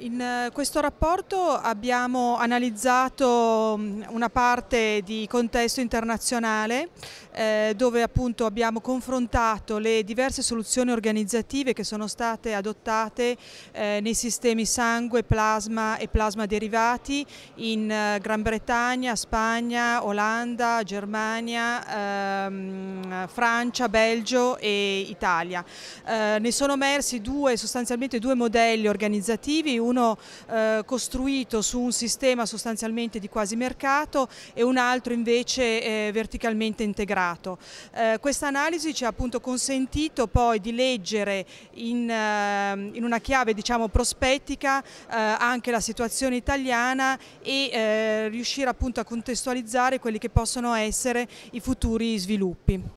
In eh, questo rapporto abbiamo analizzato mm, una parte di contesto internazionale eh, dove appunto abbiamo confrontato le diverse soluzioni organizzative che sono state adottate eh, nei sistemi sangue, plasma e plasma derivati in eh, Gran Bretagna, Spagna, Olanda, Germania, ehm, Francia, Belgio e Italia. Eh, ne sono emersi due, sostanzialmente due modelli organizzativi, uno eh, costruito su un sistema sostanzialmente di quasi mercato e un altro invece eh, verticalmente integrato. Eh, questa analisi ci ha appunto consentito poi di leggere in, ehm, in una chiave diciamo prospettica eh, anche la situazione italiana e eh, riuscire appunto a contestualizzare quelli che possono essere i futuri sviluppi.